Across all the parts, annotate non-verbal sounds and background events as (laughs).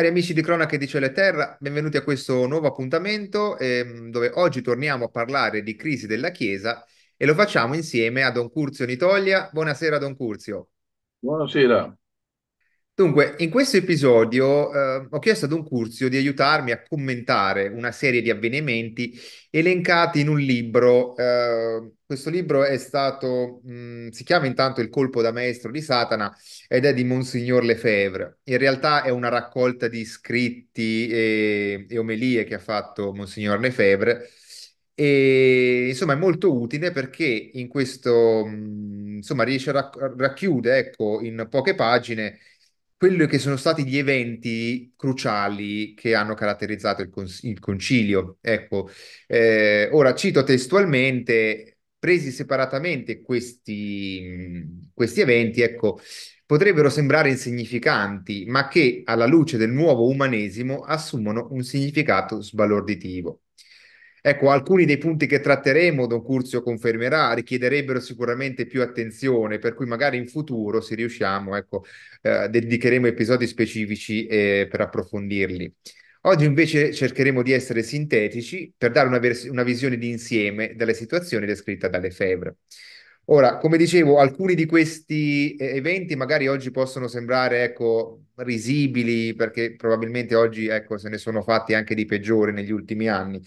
Cari amici di Cronache di Cielo e Terra, benvenuti a questo nuovo appuntamento ehm, dove oggi torniamo a parlare di crisi della Chiesa e lo facciamo insieme a Don Curzio Nitoglia. Buonasera Don Curzio. Buonasera. Dunque, in questo episodio eh, ho chiesto ad un Curzio di aiutarmi a commentare una serie di avvenimenti elencati in un libro. Eh, questo libro è stato, mh, mm, si chiama intanto Il colpo da maestro di Satana ed è di Monsignor Lefebvre. In realtà è una raccolta di scritti e, e omelie che ha fatto Monsignor Lefebvre. E, insomma è molto utile perché in questo, mh, mm, insomma, riesce a rac- racchiude ecco, in poche pagine quello che sono stati gli eventi cruciali che hanno caratterizzato il, cons- il concilio. Ecco, eh, ora cito testualmente, presi separatamente questi, questi eventi, ecco, potrebbero sembrare insignificanti, ma che alla luce del nuovo umanesimo assumono un significato sbalorditivo. Ecco, alcuni dei punti che tratteremo, Don Curzio confermerà, richiederebbero sicuramente più attenzione, per cui magari in futuro, se riusciamo, ecco, eh, dedicheremo episodi specifici eh, per approfondirli. Oggi invece cercheremo di essere sintetici per dare una, vers- una visione di insieme della situazione descritta dalle Febre. Ora, come dicevo, alcuni di questi eh, eventi magari oggi possono sembrare ecco, risibili, perché probabilmente oggi ecco, se ne sono fatti anche di peggiori negli ultimi anni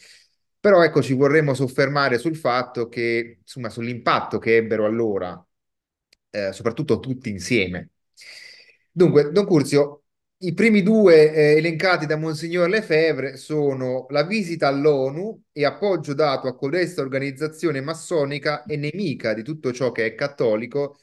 però ecco, ci vorremmo soffermare sul fatto che, insomma, sull'impatto che ebbero allora, eh, soprattutto tutti insieme. Dunque, Don Curzio, i primi due eh, elencati da Monsignor Lefebvre sono la visita all'ONU e appoggio dato a codesta organizzazione massonica e nemica di tutto ciò che è cattolico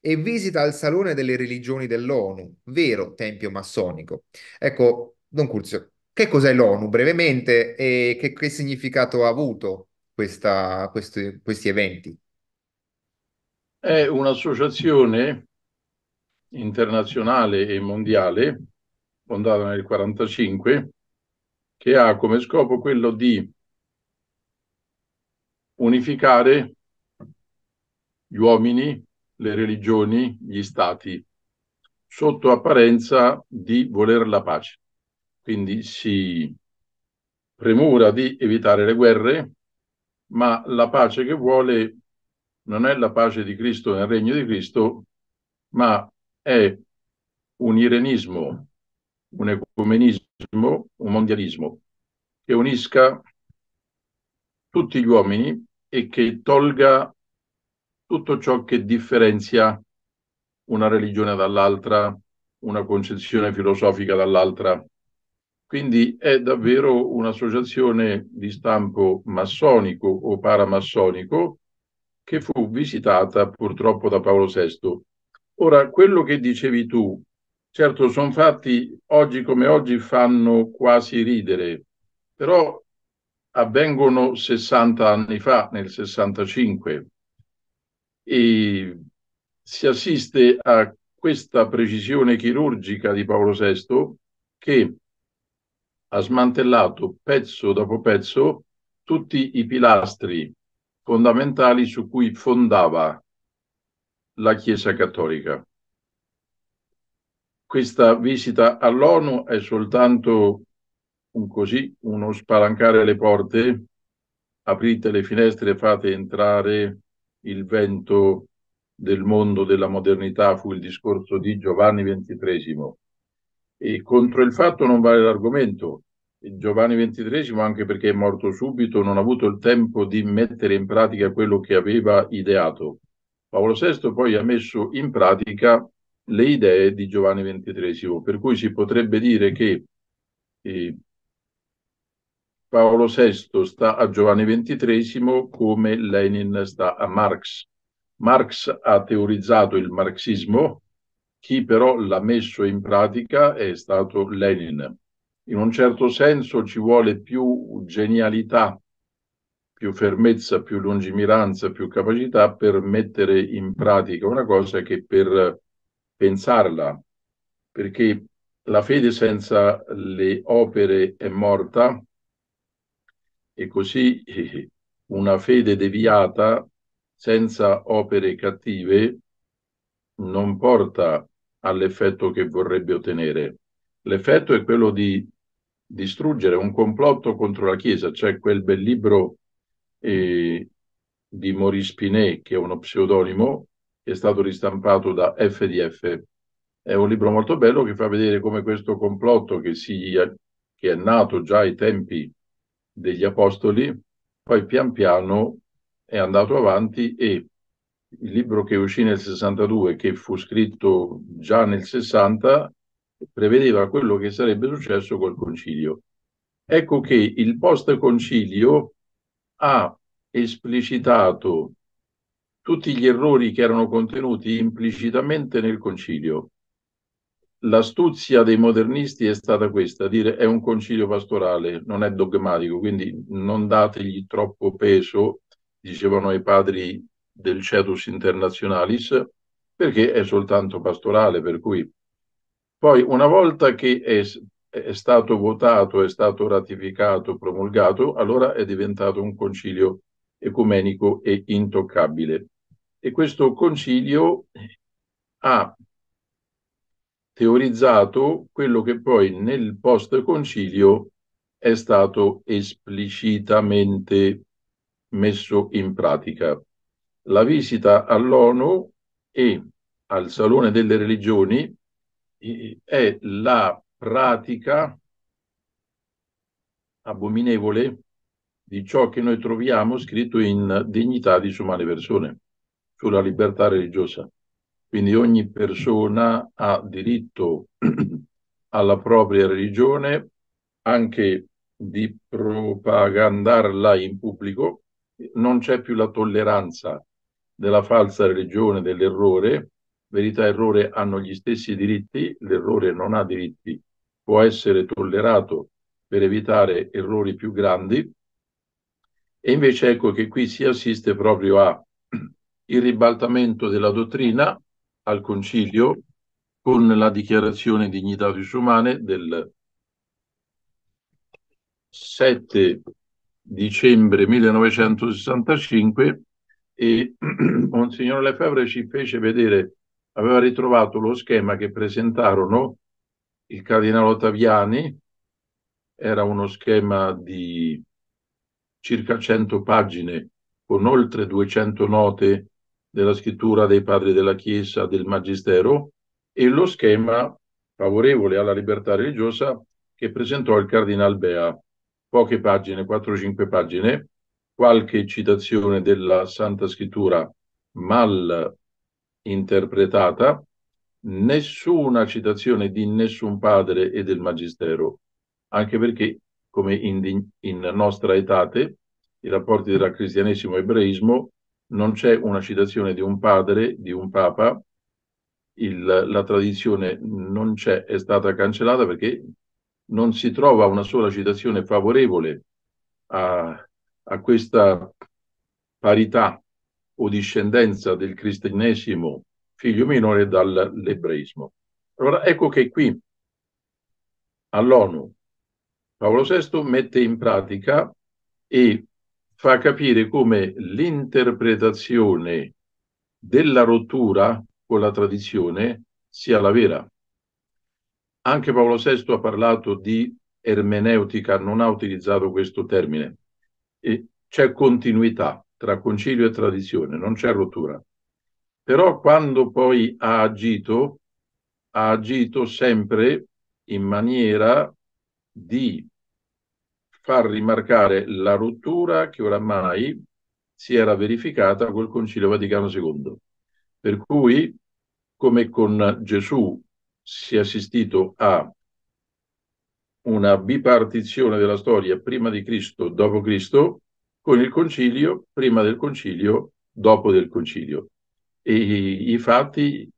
e visita al Salone delle Religioni dell'ONU, vero tempio massonico. Ecco, Don Curzio, che cos'è l'ONU brevemente e che, che significato ha avuto questa, questi, questi eventi? È un'associazione internazionale e mondiale, fondata nel 1945, che ha come scopo quello di unificare gli uomini, le religioni, gli stati, sotto apparenza di voler la pace quindi si premura di evitare le guerre, ma la pace che vuole non è la pace di Cristo nel regno di Cristo, ma è un irenismo, un ecumenismo, un mondialismo che unisca tutti gli uomini e che tolga tutto ciò che differenzia una religione dall'altra, una concezione filosofica dall'altra. Quindi è davvero un'associazione di stampo massonico o paramassonico che fu visitata purtroppo da Paolo VI. Ora, quello che dicevi tu, certo sono fatti oggi come oggi fanno quasi ridere, però avvengono 60 anni fa, nel 65, e si assiste a questa precisione chirurgica di Paolo VI che ha smantellato pezzo dopo pezzo tutti i pilastri fondamentali su cui fondava la Chiesa Cattolica. Questa visita all'ONU è soltanto un così, uno spalancare le porte, aprite le finestre, fate entrare il vento del mondo della modernità, fu il discorso di Giovanni XXIII. E contro il fatto non vale l'argomento. Giovanni XXIII, anche perché è morto subito, non ha avuto il tempo di mettere in pratica quello che aveva ideato. Paolo VI poi ha messo in pratica le idee di Giovanni XXIII, per cui si potrebbe dire che eh, Paolo VI sta a Giovanni XXIII come Lenin sta a Marx. Marx ha teorizzato il marxismo, chi però l'ha messo in pratica è stato Lenin. In un certo senso ci vuole più genialità, più fermezza, più lungimiranza, più capacità per mettere in pratica una cosa che per pensarla, perché la fede senza le opere è morta e così (laughs) una fede deviata senza opere cattive non porta all'effetto che vorrebbe ottenere. L'effetto è quello di distruggere un complotto contro la Chiesa. C'è quel bel libro eh, di Maurice Pinet, che è uno pseudonimo, che è stato ristampato da FDF. È un libro molto bello che fa vedere come questo complotto che, si, che è nato già ai tempi degli Apostoli, poi pian piano è andato avanti e il libro che uscì nel 62, che fu scritto già nel 60, prevedeva quello che sarebbe successo col concilio. Ecco che il post-concilio ha esplicitato tutti gli errori che erano contenuti implicitamente nel concilio. L'astuzia dei modernisti è stata questa, dire è un concilio pastorale, non è dogmatico, quindi non dategli troppo peso, dicevano i padri del Cetus Internationalis perché è soltanto pastorale, per cui poi una volta che è, è stato votato, è stato ratificato, promulgato, allora è diventato un concilio ecumenico e intoccabile. E questo concilio ha teorizzato quello che poi nel post concilio è stato esplicitamente messo in pratica la visita all'ONU e al Salone delle Religioni è la pratica abominevole di ciò che noi troviamo scritto in dignità di sumane persone, sulla libertà religiosa. Quindi ogni persona ha diritto (clears throat) alla propria religione, anche di propagandarla in pubblico, non c'è più la tolleranza della falsa religione dell'errore, verità e errore hanno gli stessi diritti, l'errore non ha diritti, può essere tollerato per evitare errori più grandi. E invece ecco che qui si assiste proprio a il ribaltamento della dottrina al concilio con la dichiarazione dignità Humane del 7 dicembre 1965 e Monsignor (clears throat) Lefebvre ci fece vedere, aveva ritrovato lo schema che presentarono il Cardinale Ottaviani, era uno schema di circa 100 pagine con oltre 200 note della scrittura dei padri della Chiesa, del Magistero, e lo schema favorevole alla libertà religiosa che presentò il Cardinal Bea, poche pagine, 4-5 pagine, qualche citazione della Santa Scrittura mal interpretata, nessuna citazione di nessun padre e del Magistero, anche perché, come in, in nostra etate, i rapporti tra cristianesimo e ebraismo, non c'è una citazione di un padre, di un papa, il, la tradizione non c'è, è stata cancellata perché non si trova una sola citazione favorevole a a questa parità o discendenza del cristianesimo figlio minore dall'ebraismo. Allora ecco che qui all'ONU Paolo VI mette in pratica e fa capire come l'interpretazione della rottura con la tradizione sia la vera. Anche Paolo VI ha parlato di ermeneutica, non ha utilizzato questo termine, c'è continuità tra concilio e tradizione, non c'è rottura. Però quando poi ha agito, ha agito sempre in maniera di far rimarcare la rottura che oramai si era verificata col Concilio Vaticano II. Per cui, come con Gesù si è assistito a una bipartizione della storia prima di Cristo, dopo Cristo, con il concilio, prima del concilio, dopo del concilio. E i fatti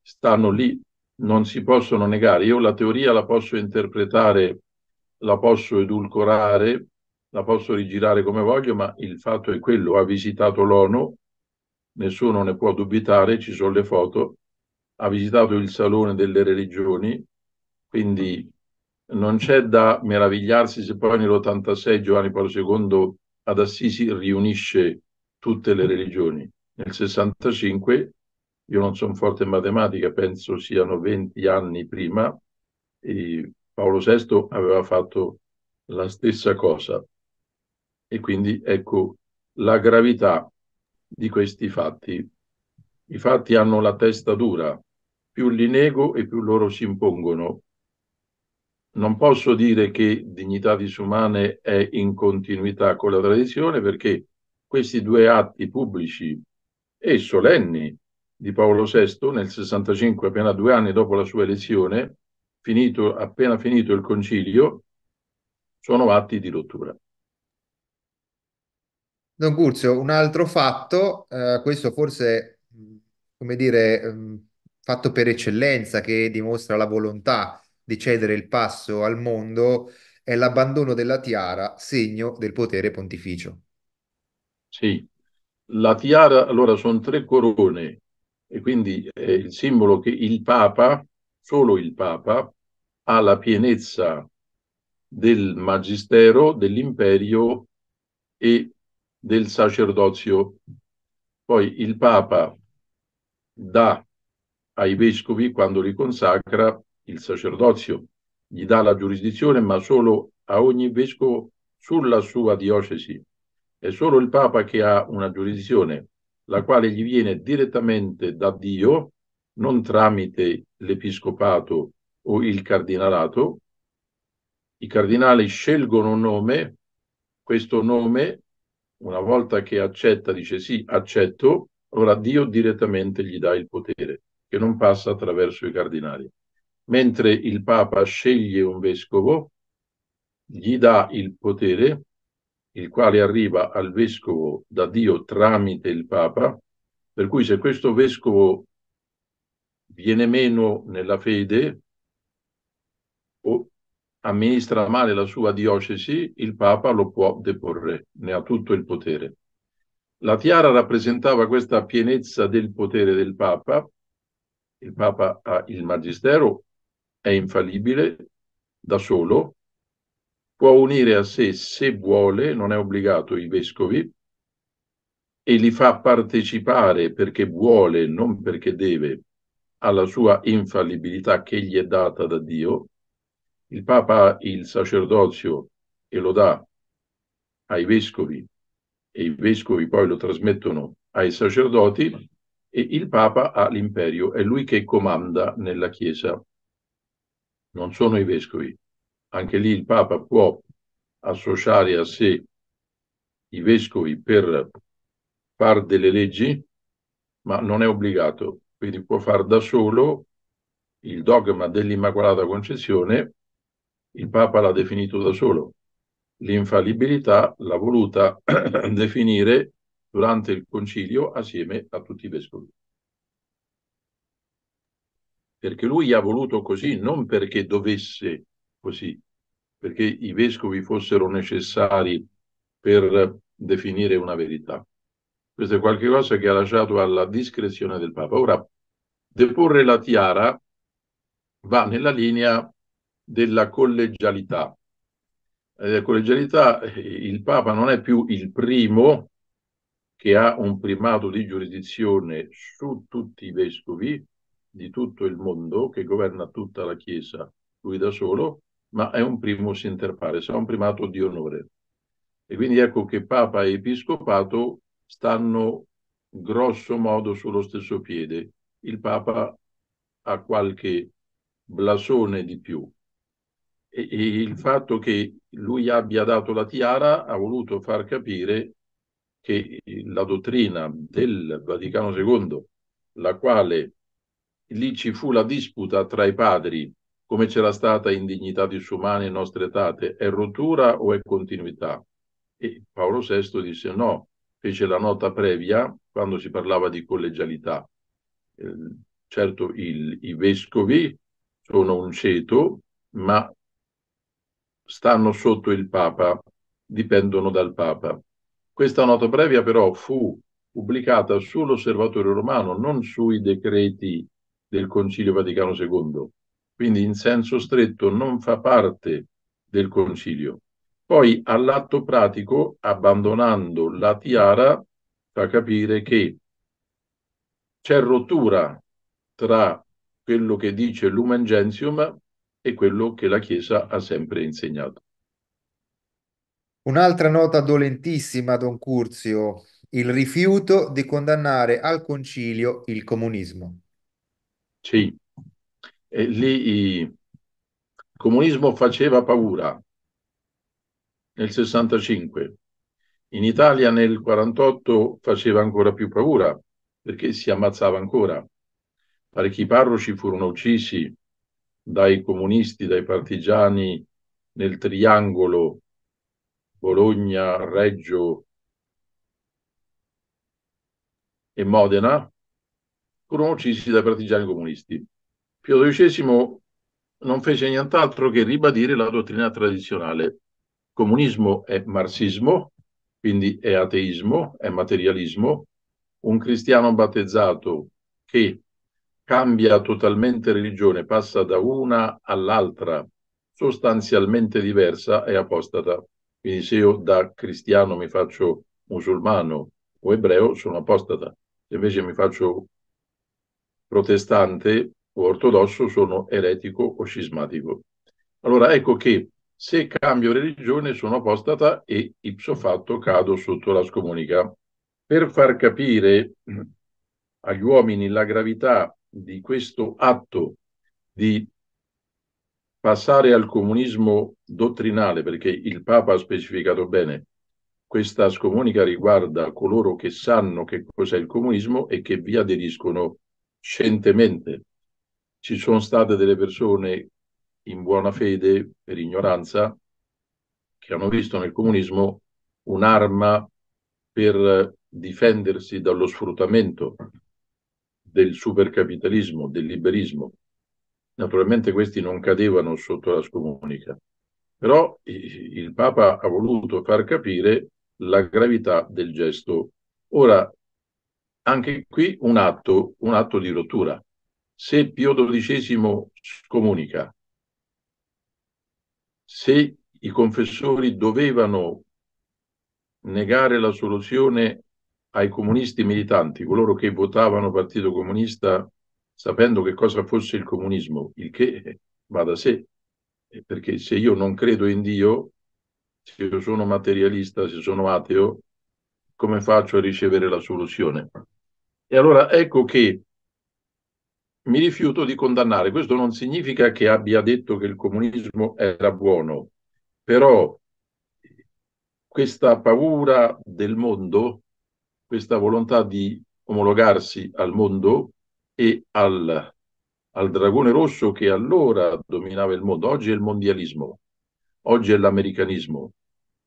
stanno lì, non si possono negare. Io la teoria la posso interpretare, la posso edulcorare, la posso rigirare come voglio, ma il fatto è quello, ha visitato l'ONU, nessuno ne può dubitare, ci sono le foto, ha visitato il Salone delle Religioni, quindi non c'è da meravigliarsi se poi nell'86 Giovanni Paolo II ad Assisi riunisce tutte le religioni. Nel 65, io non sono forte in matematica, penso siano 20 anni prima, Paolo VI aveva fatto la stessa cosa. E quindi ecco la gravità di questi fatti. I fatti hanno la testa dura, più li nego e più loro si impongono non posso dire che Dignità Disumane è in continuità con la tradizione perché questi due atti pubblici e solenni di Paolo VI nel 65, appena due anni dopo la sua elezione, finito, appena finito il concilio, sono atti di rottura. Don Curzio, un altro fatto, eh, questo forse, come dire, ehm, fatto per eccellenza che dimostra la volontà di cedere il passo al mondo è l'abbandono della tiara, segno del potere pontificio. Sì, la tiara allora sono tre corone e quindi è il simbolo che il Papa, solo il Papa, ha la pienezza del magistero, dell'imperio e del sacerdozio. Poi il Papa dà ai vescovi, quando li consacra, il sacerdozio gli dà la giurisdizione, ma solo a ogni vescovo sulla sua diocesi. È solo il Papa che ha una giurisdizione, la quale gli viene direttamente da Dio, non tramite l'episcopato o il cardinalato. I cardinali scelgono un nome, questo nome, una volta che accetta, dice sì, accetto, allora Dio direttamente gli dà il potere, che non passa attraverso i cardinali mentre il Papa sceglie un vescovo, gli dà il potere, il quale arriva al vescovo da Dio tramite il Papa, per cui se questo vescovo viene meno nella fede o amministra male la sua diocesi, il Papa lo può deporre, ne ha tutto il potere. La tiara rappresentava questa pienezza del potere del Papa, il Papa ha il magistero è infallibile, da solo, può unire a sé se vuole, non è obbligato i vescovi, e li fa partecipare perché vuole, non perché deve, alla sua infallibilità che gli è data da Dio. Il Papa ha il sacerdozio e lo dà ai vescovi e i vescovi poi lo trasmettono ai sacerdoti e il Papa ha l'imperio, è lui che comanda nella Chiesa non sono i vescovi. Anche lì il Papa può associare a sé i vescovi per fare delle leggi, ma non è obbligato, quindi può fare da solo il dogma dell'Immacolata Concezione, il Papa l'ha definito da solo. L'infallibilità l'ha voluta (clears throat) definire durante il concilio assieme a tutti i vescovi perché lui ha voluto così, non perché dovesse così, perché i vescovi fossero necessari per definire una verità. Questo è qualcosa che ha lasciato alla discrezione del Papa. Ora, deporre la tiara va nella linea della collegialità. Eh, la collegialità, eh, il Papa non è più il primo che ha un primato di giurisdizione su tutti i vescovi, di tutto il mondo, che governa tutta la Chiesa, lui da solo, ma è un primus inter pares, è un primato di onore. E quindi ecco che Papa e Episcopato stanno grosso modo sullo stesso piede. Il Papa ha qualche blasone di più. E, e il fatto che lui abbia dato la tiara ha voluto far capire che la dottrina del Vaticano II, la quale lì ci fu la disputa tra i padri, come c'era stata in dignità disumane in nostre tate, è rottura o è continuità? E Paolo VI disse no, fece la nota previa quando si parlava di collegialità. Eh, certo il, i vescovi sono un ceto, ma stanno sotto il Papa, dipendono dal Papa. Questa nota previa però fu pubblicata sull'osservatorio romano, non sui decreti del Concilio Vaticano II, quindi in senso stretto non fa parte del Concilio. Poi all'atto pratico, abbandonando la tiara, fa capire che c'è rottura tra quello che dice Lumen Gentium e quello che la Chiesa ha sempre insegnato. Un'altra nota dolentissima, Don Curzio, il rifiuto di condannare al concilio il comunismo. Sì, e lì il comunismo faceva paura nel 65. In Italia nel 48 faceva ancora più paura perché si ammazzava ancora. Parecchi parroci furono uccisi dai comunisti, dai partigiani nel triangolo Bologna, Reggio e Modena furono uccisi dai partigiani comunisti. Pio XII non fece nient'altro che ribadire la dottrina tradizionale. Comunismo è marxismo, quindi è ateismo, è materialismo. Un cristiano battezzato che cambia totalmente religione, passa da una all'altra, sostanzialmente diversa, è apostata. Quindi se io da cristiano mi faccio musulmano o ebreo, sono apostata. Se invece mi faccio protestante o ortodosso sono eretico o scismatico. Allora ecco che se cambio religione sono apostata e ipso fatto cado sotto la scomunica. Per far capire agli uomini la gravità di questo atto di passare al comunismo dottrinale, perché il Papa ha specificato bene, questa scomunica riguarda coloro che sanno che cos'è il comunismo e che vi aderiscono scientemente. Ci sono state delle persone in buona fede, per ignoranza, che hanno visto nel comunismo un'arma per difendersi dallo sfruttamento del supercapitalismo, del liberismo. Naturalmente questi non cadevano sotto la scomunica, però il Papa ha voluto far capire la gravità del gesto. Ora, anche qui un atto, un atto di rottura. Se Pio XII scomunica, se i confessori dovevano negare la soluzione ai comunisti militanti, coloro che votavano Partito Comunista sapendo che cosa fosse il comunismo, il che va da sé, eh, perché se io non credo in Dio, se io sono materialista, se sono ateo, come faccio a ricevere la soluzione? E allora ecco che mi rifiuto di condannare. Questo non significa che abbia detto che il comunismo era buono, però questa paura del mondo, questa volontà di omologarsi al mondo e al, al dragone rosso che allora dominava il mondo, oggi è il mondialismo, oggi è l'americanismo,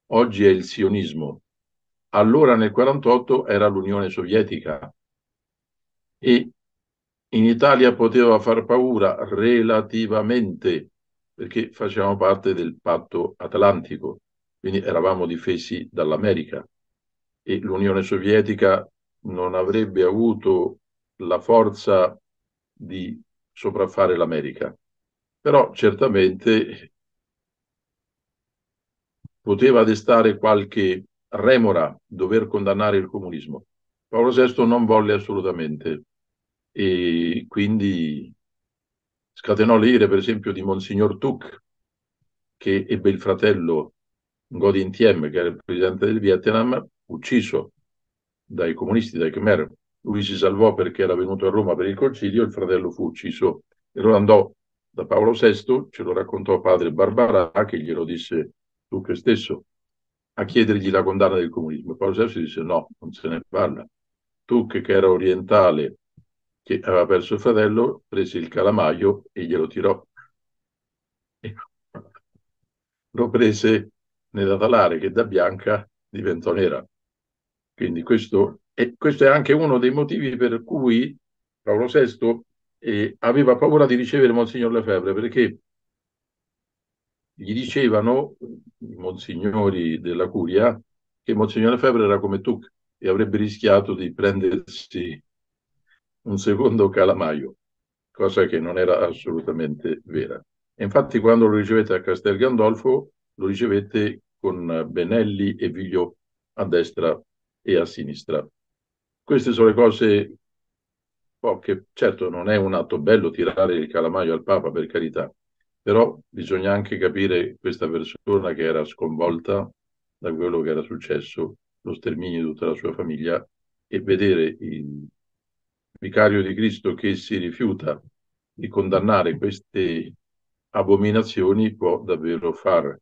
oggi è il sionismo. Allora nel 1948 era l'Unione Sovietica, e in Italia poteva far paura relativamente perché facevamo parte del patto atlantico, quindi eravamo difesi dall'America e l'Unione Sovietica non avrebbe avuto la forza di sopraffare l'America. Però certamente poteva destare qualche remora dover condannare il comunismo. Paolo VI non volle assolutamente e quindi scatenò le ire, per esempio, di Monsignor Tuc, che ebbe il fratello Ngo Thiem, che era il presidente del Vietnam, ucciso dai comunisti, dai Khmer. Lui si salvò perché era venuto a Roma per il concilio, il fratello fu ucciso. E lo andò da Paolo VI, ce lo raccontò padre Barbara, che glielo disse Tuc stesso, a chiedergli la condanna del comunismo. Paolo VI disse no, non se ne parla. Tuc, che era orientale, che aveva perso il fratello, prese il calamaio e glielo tirò. Lo prese nella talare che da bianca diventò nera. Quindi questo è, questo è anche uno dei motivi per cui Paolo VI eh, aveva paura di ricevere Monsignor Lefebvre perché gli dicevano i monsignori della curia che Monsignor Lefebvre era come tu e avrebbe rischiato di prendersi un secondo calamaio, cosa che non era assolutamente vera. Infatti quando lo ricevette a Castel Gandolfo lo ricevette con Benelli e Viglio a destra e a sinistra. Queste sono le cose che certo non è un atto bello tirare il calamaio al Papa per carità, però bisogna anche capire questa persona che era sconvolta da quello che era successo, lo sterminio di tutta la sua famiglia e vedere il vicario di Cristo che si rifiuta di condannare queste abominazioni può davvero far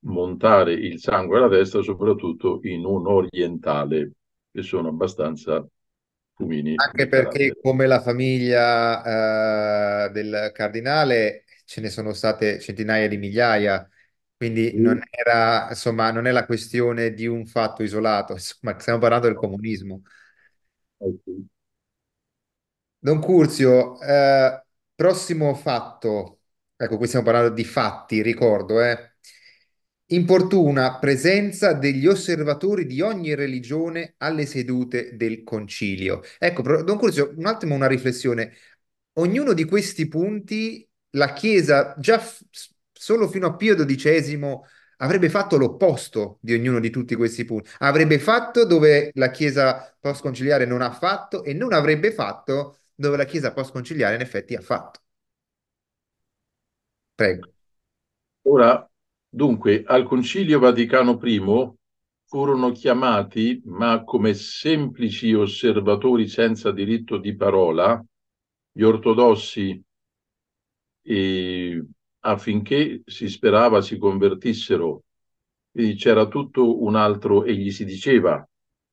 montare il sangue alla testa, soprattutto in un orientale, che sono abbastanza fumini. Anche perché, come la famiglia eh, del cardinale, ce ne sono state centinaia di migliaia. Quindi mm. non era, insomma, non è la questione di un fatto isolato, (laughs) insomma, stiamo parlando del comunismo. Okay. Eh Don Curzio, eh, prossimo fatto. Ecco, qui stiamo parlando di fatti, ricordo, eh. Importuna presenza degli osservatori di ogni religione alle sedute del concilio. Ecco, Don Curzio, un attimo una riflessione. Ognuno di questi punti, la Chiesa già solo fino a Pio XII avrebbe fatto l'opposto di ognuno di tutti questi punti. Avrebbe fatto dove la Chiesa post-conciliare non ha fatto e non avrebbe fatto dove la Chiesa post-conciliare in effetti ha fatto. Prego. Ora, dunque, al Concilio Vaticano I furono chiamati, ma come semplici osservatori senza diritto di parola, gli ortodossi eh, affinché si sperava si convertissero. Quindi c'era tutto un altro e gli si diceva,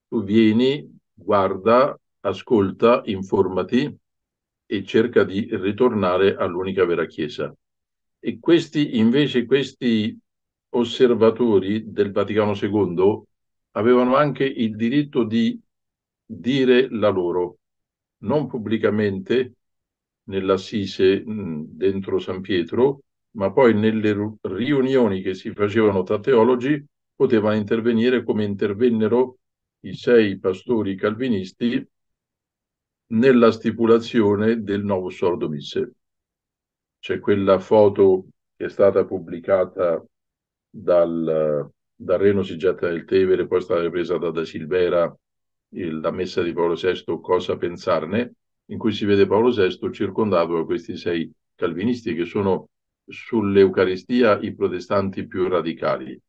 tu vieni, guarda, ascolta, informati e cerca di ritornare all'unica vera Chiesa. E questi, invece, questi osservatori del Vaticano II avevano anche il diritto di dire la loro, non pubblicamente nell'assise mm, dentro San Pietro, ma poi nelle riunioni che si facevano tra teologi potevano intervenire come intervennero i sei pastori calvinisti nella stipulazione del nuovo sordo misse. C'è quella foto che è stata pubblicata dal, dal Reno si getta nel Tevere, poi è stata ripresa da Da Silvera il, la messa di Paolo VI, cosa pensarne, in cui si vede Paolo VI circondato da questi sei calvinisti che sono sull'Eucaristia i protestanti più radicali.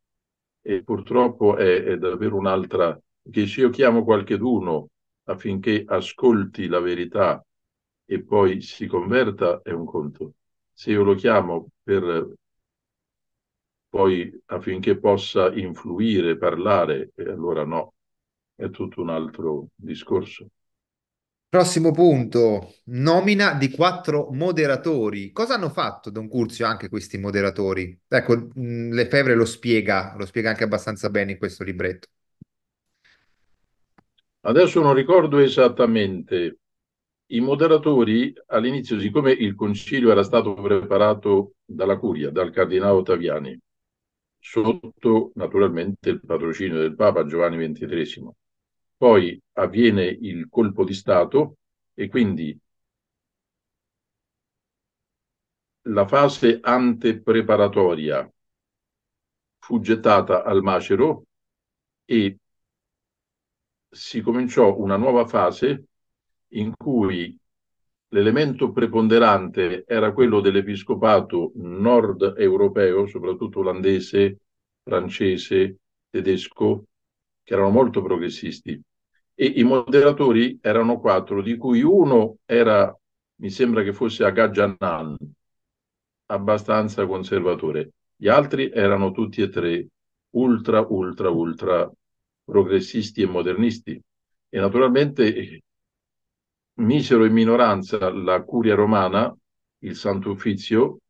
E purtroppo è, è davvero un'altra, che se io chiamo qualcheduno affinché ascolti la verità e poi si converta è un conto. Se io lo chiamo per poi affinché possa influire, parlare, eh, allora no, è tutto un altro discorso. Prossimo punto, nomina di quattro moderatori. Cosa hanno fatto Don Curzio anche questi moderatori? Ecco, Lefebvre lo spiega, lo spiega anche abbastanza bene in questo libretto. Adesso non ricordo esattamente. I moderatori all'inizio, siccome il concilio era stato preparato dalla Curia, dal cardinale Ottaviani, sotto naturalmente il patrocinio del Papa Giovanni XXIII, poi avviene il colpo di Stato e quindi la fase antepreparatoria fu gettata al macero e si cominciò una nuova fase in cui l'elemento preponderante era quello dell'episcopato nord europeo, soprattutto olandese, francese, tedesco, che erano molto progressisti. E i moderatori erano quattro, di cui uno era, mi sembra che fosse Agagianan, abbastanza conservatore. Gli altri erano tutti e tre ultra, ultra, ultra progressisti e modernisti. E naturalmente eh, misero in minoranza la curia romana, il Santo Uffizio,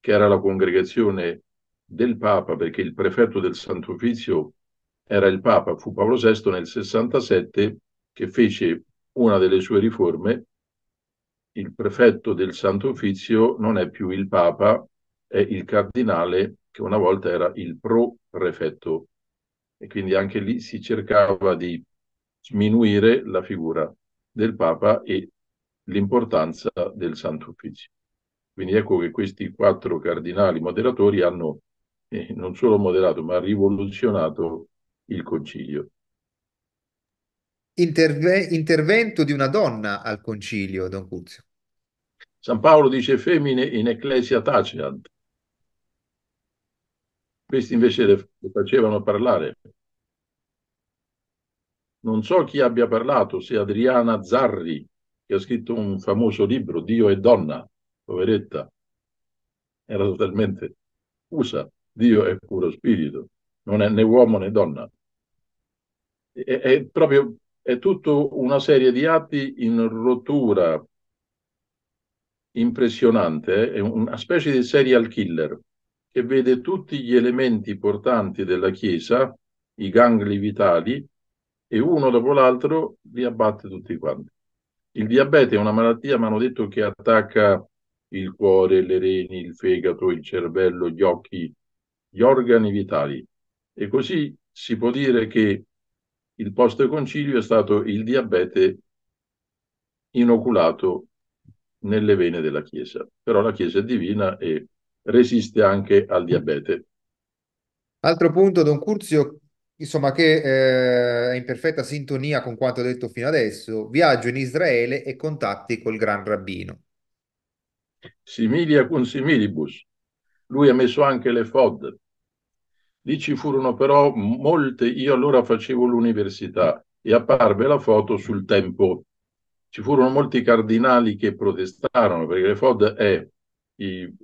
che era la congregazione del Papa, perché il prefetto del Santo Uffizio era il Papa, fu Paolo VI nel 67 che fece una delle sue riforme. Il prefetto del Santo Uffizio non è più il Papa, è il cardinale che una volta era il pro-prefetto e quindi anche lì si cercava di sminuire la figura del Papa e l'importanza del Santo Ufficio. Quindi ecco che questi quattro cardinali moderatori hanno eh, non solo moderato, ma rivoluzionato il concilio. Interve- intervento di una donna al concilio, Don Cuzio. San Paolo dice femmine in ecclesia taciant, questi invece le, facevano parlare. Non so chi abbia parlato, se Adriana Zarri, che ha scritto un famoso libro, Dio e donna, poveretta, era totalmente usa, Dio è puro spirito, non è né uomo né donna. È, è proprio è tutta una serie di atti in rottura impressionante, eh, è una specie di serial killer che vede tutti gli elementi portanti della Chiesa, i gangli vitali, e uno dopo l'altro li abbatte tutti quanti. Il diabete è una malattia, ma hanno detto, che attacca il cuore, le reni, il fegato, il cervello, gli occhi, gli organi vitali. E così si può dire che il posto concilio è stato il diabete inoculato nelle vene della Chiesa. Però la Chiesa è divina e resiste anche al diabete. Altro punto, Don Curzio, insomma, che eh, è in perfetta sintonia con quanto detto fino adesso, viaggio in Israele e contatti col gran rabbino. Similia cun similibus. Lui ha messo anche le FOD. Lì ci furono però molte, io allora facevo l'università e apparve la foto sul tempo. Ci furono molti cardinali che protestarono perché le FOD è il,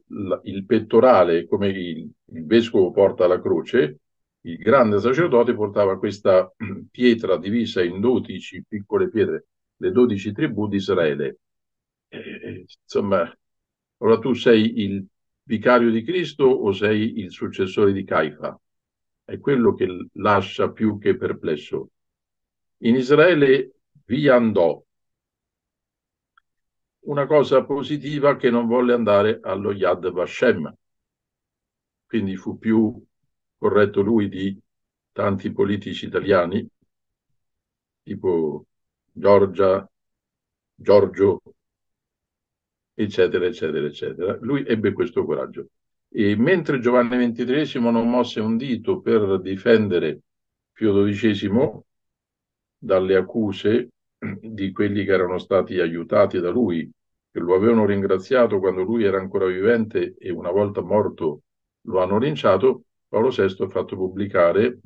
il pettorale, come il, il vescovo porta la croce, il grande sacerdote portava questa (clears throat) pietra divisa in 12 piccole pietre, le 12 tribù di Israele. Eh, insomma, ora tu sei il vicario di Cristo o sei il successore di Caifa? È quello che lascia più che perplesso. In Israele vi andò una cosa positiva che non volle andare allo Yad Vashem. Quindi fu più corretto lui di tanti politici italiani, tipo Giorgia, Giorgio, eccetera, eccetera, eccetera. Lui ebbe questo coraggio. E mentre Giovanni XXIII non mosse un dito per difendere Pio XII dalle accuse di quelli che erano stati aiutati da lui, che lo avevano ringraziato quando lui era ancora vivente e una volta morto lo hanno linciato, Paolo VI ha fatto pubblicare,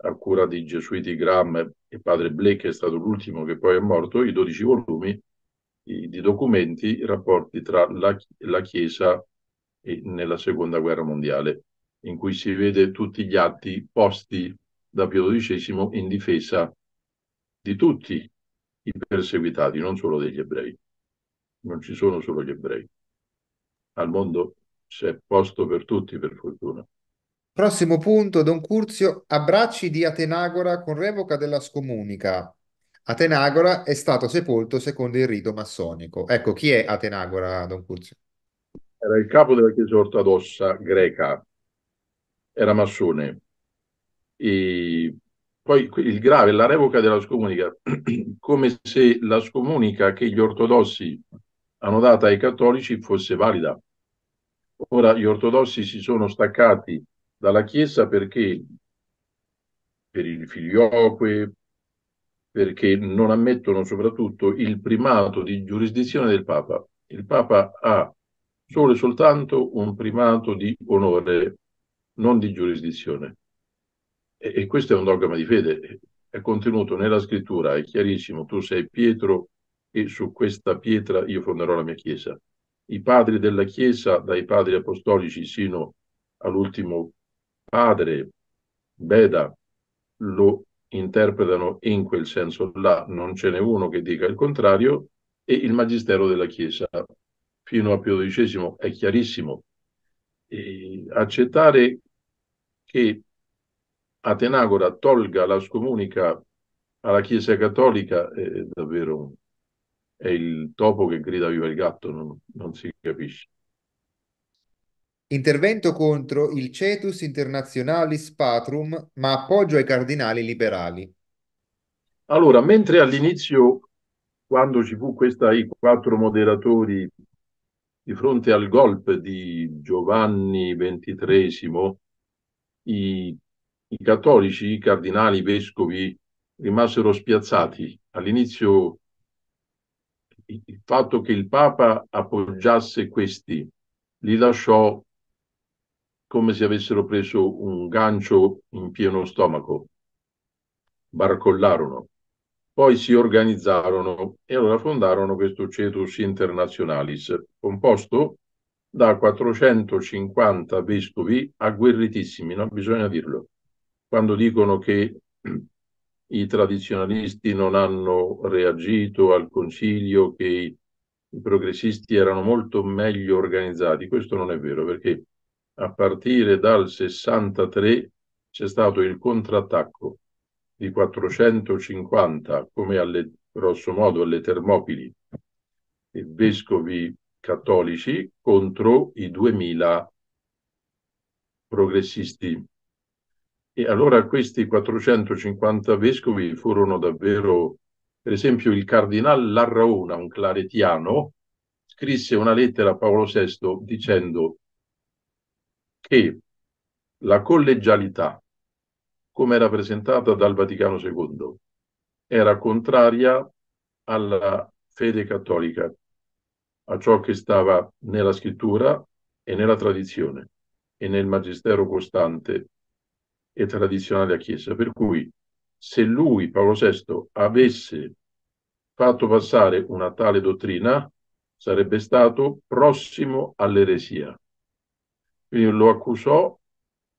a cura di Gesuiti Graham e padre Blake, che è stato l'ultimo che poi è morto, i 12 volumi di documenti, i rapporti tra la, la Chiesa e nella Seconda Guerra Mondiale, in cui si vede tutti gli atti posti da Pio XII in difesa di tutti i perseguitati, non solo degli ebrei. Non ci sono solo gli ebrei. Al mondo c'è posto per tutti, per fortuna. Prossimo punto, Don Curzio, abbracci di Atenagora con revoca della scomunica. Atenagora è stato sepolto secondo il rito massonico. Ecco, chi è Atenagora, Don Curzio? Era il capo della Chiesa ortodossa greca, era massone e poi il grave è la revoca della scomunica, (clears throat) come se la scomunica che gli ortodossi hanno data ai cattolici fosse valida. Ora gli ortodossi si sono staccati dalla Chiesa perché per il figlioque, perché non ammettono soprattutto il primato di giurisdizione del Papa. Il Papa ha solo e soltanto un primato di onore, non di giurisdizione. E, e questo è un dogma di fede, è contenuto nella scrittura, è chiarissimo, tu sei Pietro e su questa pietra io fonderò la mia chiesa. I padri della chiesa, dai padri apostolici sino all'ultimo padre, Beda, lo interpretano in quel senso là, non ce n'è uno che dica il contrario, e il magistero della Chiesa fino a Pio XII è chiarissimo. E accettare che Atenagora tolga la scomunica alla Chiesa Cattolica è davvero è il topo che grida viva il gatto, non, non si capisce. Intervento contro il Cetus Internationalis Patrum, ma appoggio ai cardinali liberali. Allora, mentre all'inizio, quando ci fu questa i quattro moderatori di fronte al golpe di Giovanni XXIII, i i cattolici, i cardinali, i vescovi rimasero spiazzati. All'inizio il fatto che il Papa appoggiasse questi li lasciò come se avessero preso un gancio in pieno stomaco. Barcollarono. Poi si organizzarono e allora fondarono questo Cetus Internationalis, composto da 450 vescovi agguerritissimi, non bisogna dirlo, quando dicono che i tradizionalisti non hanno reagito al concilio, che i progressisti erano molto meglio organizzati. Questo non è vero, perché a partire dal 63 c'è stato il contrattacco di 450, come alle, grosso modo alle Termopili, e vescovi cattolici contro i 2000 progressisti e allora questi 450 vescovi furono davvero, per esempio il cardinal Larraona, un claretiano, scrisse una lettera a Paolo VI dicendo che la collegialità, come era presentata dal Vaticano II, era contraria alla fede cattolica, a ciò che stava nella scrittura e nella tradizione e nel magistero costante e tradizionale della Chiesa. Per cui se lui, Paolo VI, avesse fatto passare una tale dottrina, sarebbe stato prossimo all'eresia. Quindi lo accusò,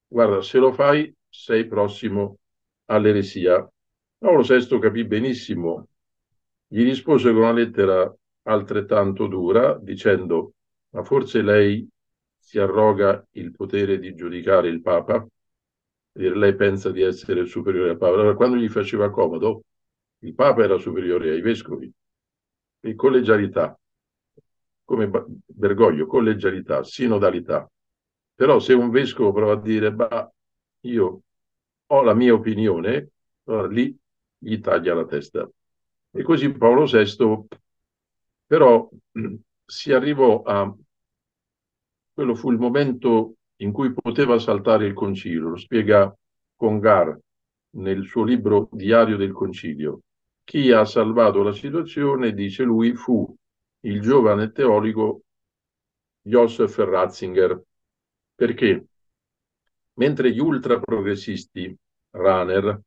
guarda, se lo fai sei prossimo all'eresia. Paolo VI capì benissimo, gli rispose con una lettera altrettanto dura, dicendo, ma forse lei si arroga il potere di giudicare il Papa? lei pensa di essere superiore al Papa. Allora, quando gli faceva comodo, il Papa era superiore ai vescovi. E collegialità, come Bergoglio, collegialità, sinodalità. Però se un vescovo prova a dire, ma io ho la mia opinione, allora lì gli taglia la testa. E così Paolo VI però (clears throat) si arrivò a... quello fu il momento in cui poteva saltare il concilio. Lo spiega Congar nel suo libro Diario del concilio. Chi ha salvato la situazione, dice lui, fu il giovane teologo Josef Ratzinger. Perché? Mentre gli ultraprogressisti, Rahner,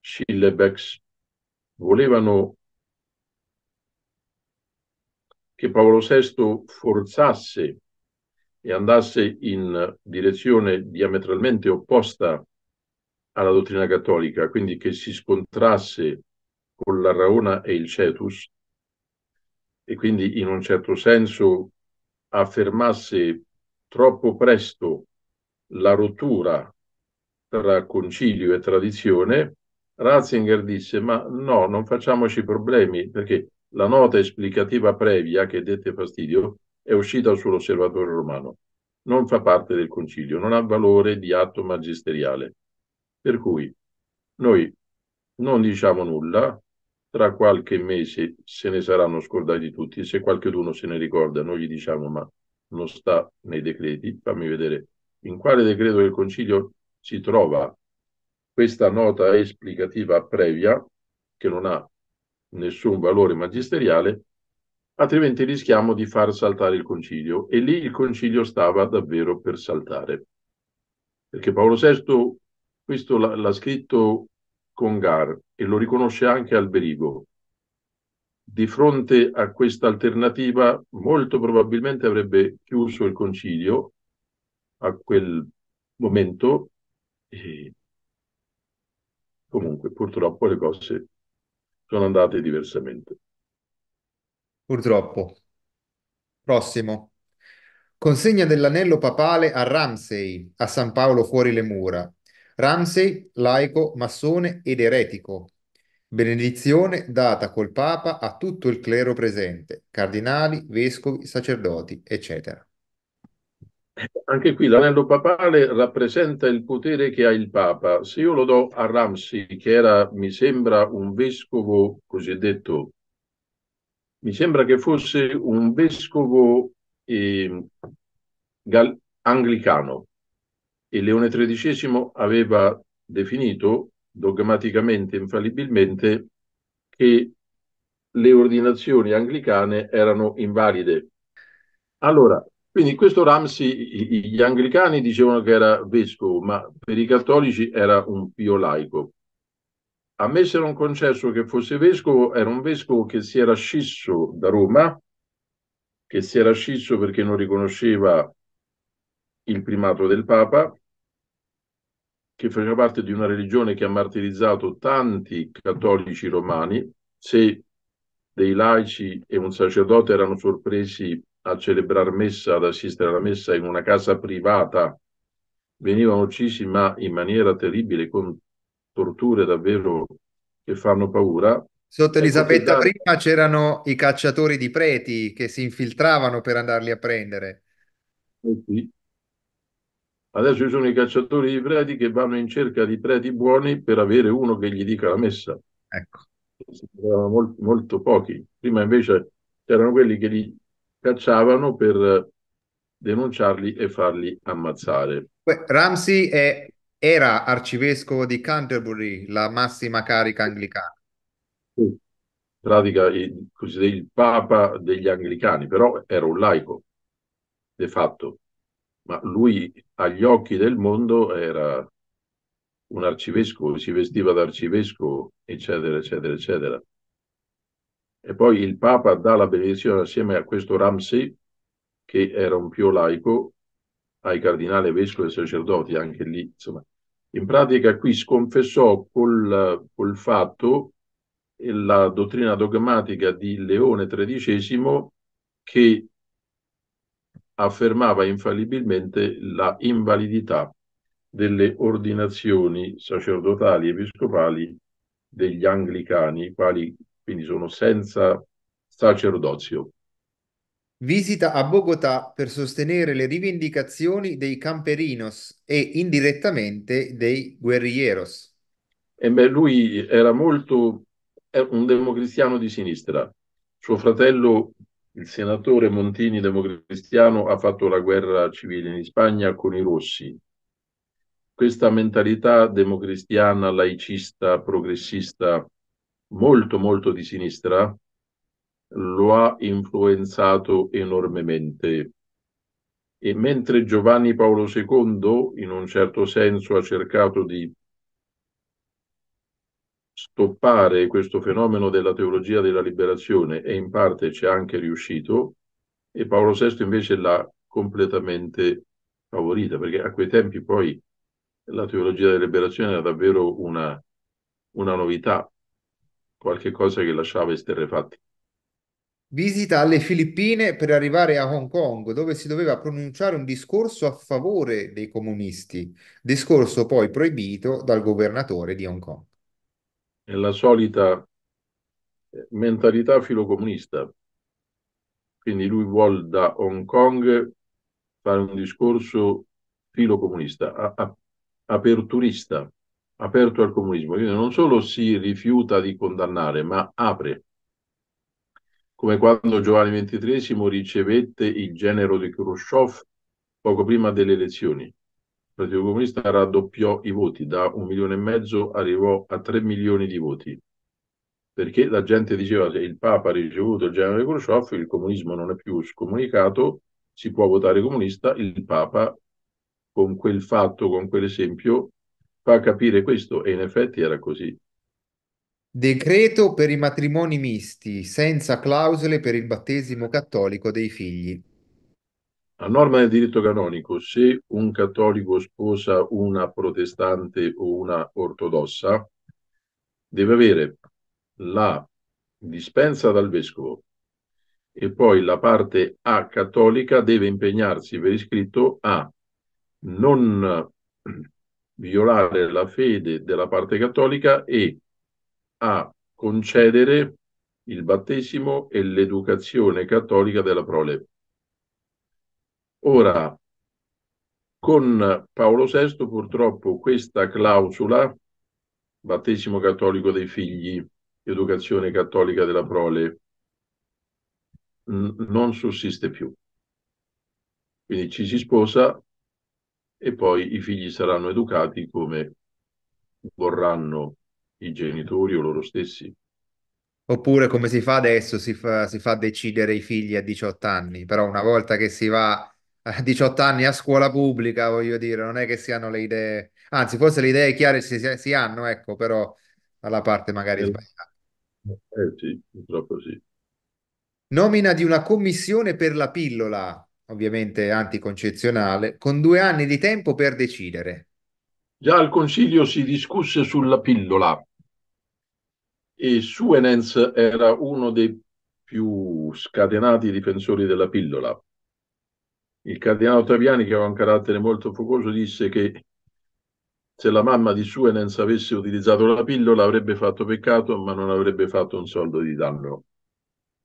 Schillebecks, volevano che Paolo VI forzasse e andasse in direzione diametralmente opposta alla dottrina cattolica, quindi che si scontrasse con la Raona e il Cetus, e quindi in un certo senso affermasse troppo presto la rottura tra concilio e tradizione, Ratzinger disse ma no, non facciamoci problemi perché la nota esplicativa previa che dette fastidio è uscita sull'osservatore romano. Non fa parte del concilio, non ha valore di atto magisteriale. Per cui noi non diciamo nulla, tra qualche mese se ne saranno scordati tutti, se qualcuno se ne ricorda noi gli diciamo ma non sta nei decreti, fammi vedere in quale decreto del Concilio si trova questa nota esplicativa previa che non ha nessun valore magisteriale altrimenti rischiamo di far saltare il concilio. E lì il concilio stava davvero per saltare. Perché Paolo VI questo l'ha scritto con Gar e lo riconosce anche Alberigo. Di fronte a questa alternativa, molto probabilmente avrebbe chiuso il concilio a quel momento. E comunque, purtroppo, le cose sono andate diversamente. Purtroppo. Prossimo. Consegna dell'anello papale a Ramsey, a San Paolo fuori le mura. Ramsey, laico, massone ed eretico. Benedizione data col Papa a tutto il clero presente, cardinali, vescovi, sacerdoti, eccetera. Anche qui l'anello papale rappresenta il potere che ha il Papa. Se io lo do a Ramsey, che era, mi sembra, un vescovo cosiddetto mi sembra che fosse un vescovo eh, gal- anglicano e Leone XIII aveva definito dogmaticamente, infallibilmente, che le ordinazioni anglicane erano invalide. Allora, quindi questo Ramsi, gli anglicani dicevano che era vescovo, ma per i cattolici era un pio laico a me se non concesso che fosse vescovo, era un vescovo che si era scisso da Roma, che si era scisso perché non riconosceva il primato del Papa, che faceva parte di una religione che ha martirizzato tanti cattolici romani, se dei laici e un sacerdote erano sorpresi a celebrare messa, ad assistere alla messa in una casa privata, venivano uccisi ma in maniera terribile con torture davvero che fanno paura. Sotto ecco, Elisabetta I da... c'erano i cacciatori di preti che si infiltravano per andarli a prendere. Eh sì. Adesso ci sono i cacciatori di preti che vanno in cerca di preti buoni per avere uno che gli dica la messa. Ecco. Erano molto, molto pochi. Prima invece c'erano quelli che li cacciavano per denunciarli e farli ammazzare. Ramsi è era arcivescovo di Canterbury, la massima carica anglicana. In pratica il, il papa degli anglicani, però era un laico, de fatto. Ma lui agli occhi del mondo era un arcivescovo, si vestiva da arcivescovo, eccetera, eccetera, eccetera. E poi il Papa dà la benedizione assieme a questo Ramsey, che era un più laico, ai cardinali, vescovi e sacerdoti, anche lì, insomma, in pratica qui sconfessò col, col fatto la dottrina dogmatica di Leone XIII che affermava infallibilmente la invalidità delle ordinazioni sacerdotali e episcopali degli anglicani, i quali quindi sono senza sacerdozio. Visita a Bogotà per sostenere le rivendicazioni dei camperinos e indirettamente dei guerrieros. E beh, lui era molto un democristiano di sinistra. Suo fratello, il senatore Montini, democristiano, ha fatto la guerra civile in Spagna con i rossi. Questa mentalità democristiana, laicista, progressista, molto molto di sinistra, lo ha influenzato enormemente. E mentre Giovanni Paolo II, in un certo senso, ha cercato di stoppare questo fenomeno della teologia della liberazione e in parte ci è anche riuscito, e Paolo VI invece l'ha completamente favorita, perché a quei tempi poi la teologia della liberazione era davvero una, una novità, qualche cosa che lasciava esterrefatti. Visita alle Filippine per arrivare a Hong Kong, dove si doveva pronunciare un discorso a favore dei comunisti, discorso poi proibito dal governatore di Hong Kong. È la solita eh, mentalità filocomunista. Quindi lui vuole da Hong Kong fare un discorso filocomunista, aperturista, aperto al comunismo. Quindi non solo si rifiuta di condannare, ma apre come quando Giovanni XXIII ricevette il genero di Khrushchev poco prima delle elezioni. Il Partito Comunista raddoppiò i voti, da un milione e mezzo arrivò a tre milioni di voti, perché la gente diceva che il Papa ha ricevuto il genero di Khrushchev, il comunismo non è più scomunicato, si può votare comunista, il Papa con quel fatto, con quell'esempio, fa capire questo e in effetti era così. Decreto per i matrimoni misti, senza clausole per il battesimo cattolico dei figli. A norma del diritto canonico, se un cattolico sposa una protestante o una ortodossa, deve avere la dispensa dal vescovo e poi la parte A cattolica deve impegnarsi per iscritto a non violare la fede della parte cattolica e a concedere il battesimo e l'educazione cattolica della prole. Ora, con Paolo VI purtroppo questa clausola, battesimo cattolico dei figli, educazione cattolica della prole, non sussiste più. Quindi ci si sposa e poi i figli saranno educati come vorranno i genitori o loro stessi. Oppure come si fa adesso, si fa, si fa decidere i figli a 18 anni, però una volta che si va a 18 anni a scuola pubblica, voglio dire, non è che si hanno le idee, anzi forse le idee chiare si, si hanno, ecco, però alla parte magari eh, sbagliata. Eh sì, purtroppo sì. Nomina di una commissione per la pillola, ovviamente anticoncezionale, con due anni di tempo per decidere. Già al Consiglio si discusse sulla pillola e Suenens era uno dei più scatenati difensori della pillola. Il cardinale Taviani, che aveva un carattere molto focoso, disse che se la mamma di Suenens avesse utilizzato la pillola avrebbe fatto peccato, ma non avrebbe fatto un soldo di danno.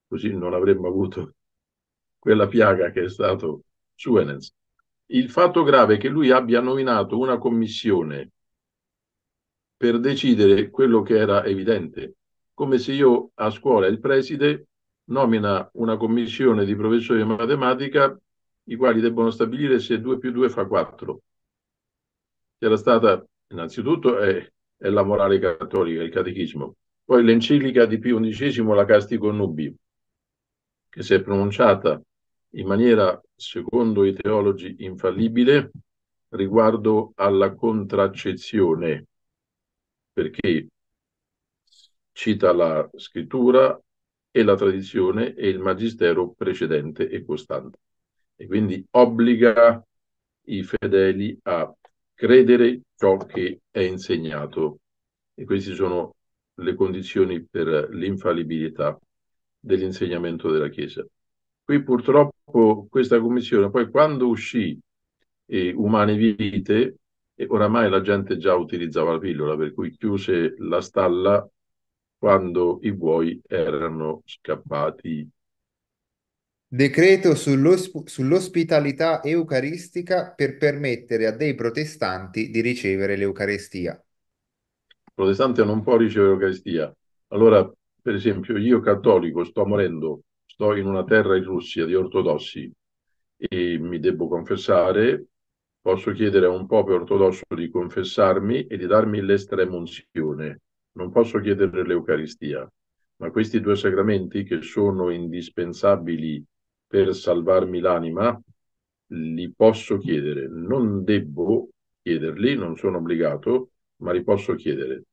Così non avremmo avuto quella piaga che è stato Suenens. Il fatto grave è che lui abbia nominato una commissione per decidere quello che era evidente, come se io a scuola il preside nomina una commissione di professori di matematica i quali debbono stabilire se 2 più 2 fa 4. C'era stata, innanzitutto, è, è la morale cattolica, il catechismo, poi l'enciclica di Pio XI, la Casti Connubi, che si è pronunciata in maniera, secondo i teologi, infallibile riguardo alla contraccezione perché cita la scrittura e la tradizione e il magistero precedente e costante e quindi obbliga i fedeli a credere ciò che è insegnato e queste sono le condizioni per l'infallibilità dell'insegnamento della Chiesa. Qui purtroppo questa commissione, poi quando uscì eh, Umane Vite, e oramai la gente già utilizzava la pillola, per cui chiuse la stalla quando i buoi erano scappati. Decreto sull'osp- sull'ospitalità eucaristica per permettere a dei protestanti di ricevere l'Eucarestia. Il protestante non può ricevere l'Eucarestia. Allora, per esempio, io cattolico sto morendo, sto in una terra in Russia di ortodossi e mi devo confessare Posso chiedere a un popolo ortodosso di confessarmi e di darmi l'estrema unzione. Non posso chiedere l'Eucaristia, ma questi due sacramenti che sono indispensabili per salvarmi l'anima, li posso chiedere. Non debbo chiederli, non sono obbligato, ma li posso chiedere.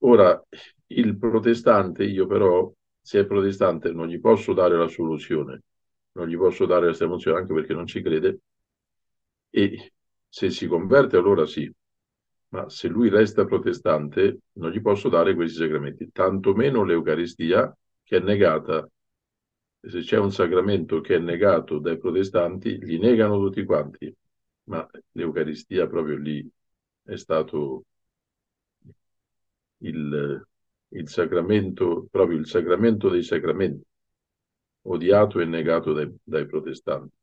Ora, il protestante, io però, se è protestante, non gli posso dare la soluzione, non gli posso dare la soluzione anche perché non ci crede, e se si converte allora sì, ma se lui resta protestante non gli posso dare questi sacramenti, tantomeno l'Eucaristia che è negata. Se c'è un sacramento che è negato dai protestanti, gli negano tutti quanti, ma l'Eucaristia proprio lì è stato il, il sacramento, proprio il sacramento dei sacramenti, odiato e negato dai, dai protestanti.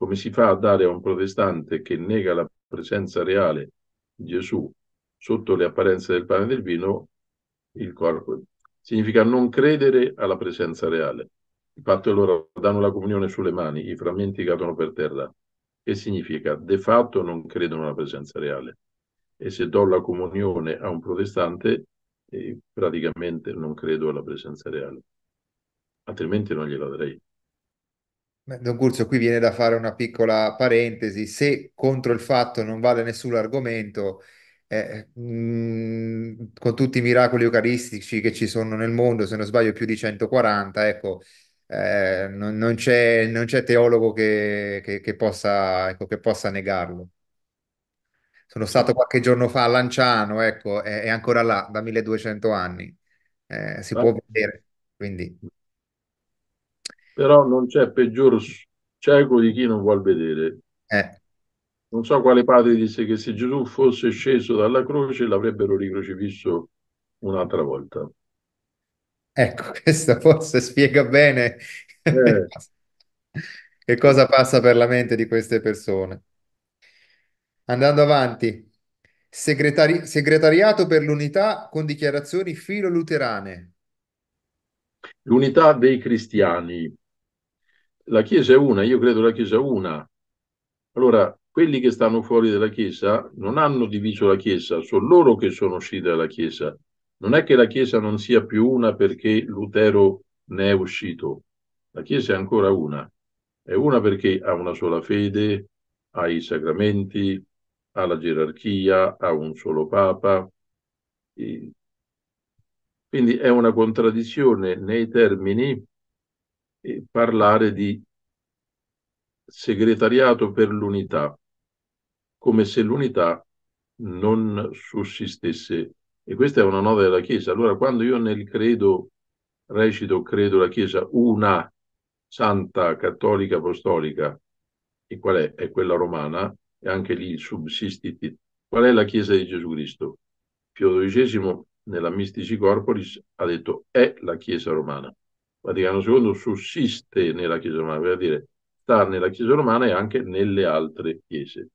Come si fa a dare a un protestante che nega la presenza reale di Gesù sotto le apparenze del pane e del vino il corpo? Significa non credere alla presenza reale. Di fatto loro danno la comunione sulle mani, i frammenti cadono per terra. Che significa? De fatto non credono alla presenza reale. E se do la comunione a un protestante, eh, praticamente non credo alla presenza reale, altrimenti non gliela darei. Don Curzio, qui viene da fare una piccola parentesi. Se contro il fatto non vale nessun argomento, eh, mh, mm, con tutti i miracoli eucaristici che ci sono nel mondo, se non sbaglio più di 140, ecco, eh, non, non, c'è, teologo che, che, che, possa, ecco, che, possa, negarlo. Sono stato qualche giorno fa a Lanciano, ecco, è, è ancora là da 1200 anni, eh, si può vedere, quindi però non c'è peggior cieco di chi non vuol vedere. Eh. Non so quale padre disse che se Gesù fosse sceso dalla croce l'avrebbero ricrocifisso un'altra volta. Ecco, (laughs) questa forse spiega bene eh. (laughs) che cosa passa per la mente di queste persone. Andando avanti, Segretari- segretariato per l'unità con dichiarazioni filo-luterane. L'unità dei cristiani la Chiesa è una, io credo la Chiesa è una. Allora, quelli che stanno fuori dalla Chiesa non hanno diviso la Chiesa, sono loro che sono usciti dalla Chiesa. Non è che la Chiesa non sia più una perché Lutero ne è uscito. La Chiesa è ancora una. È una perché ha una sola fede, ha i sacramenti, ha la gerarchia, ha un solo Papa. E quindi è una contraddizione nei termini e parlare di segretariato per l'unità, come se l'unità non sussistesse. E questa è una nota della Chiesa. Allora, quando io nel credo recito, credo la Chiesa una, santa, cattolica, apostolica, e qual è? È quella romana, e anche lì subsistiti. Qual è la Chiesa di Gesù Cristo? Pio XII nella Mystici Corporis ha detto è la Chiesa romana. Vaticano II sussiste nella Chiesa romana, per dire sta nella Chiesa romana e anche nelle altre chiese.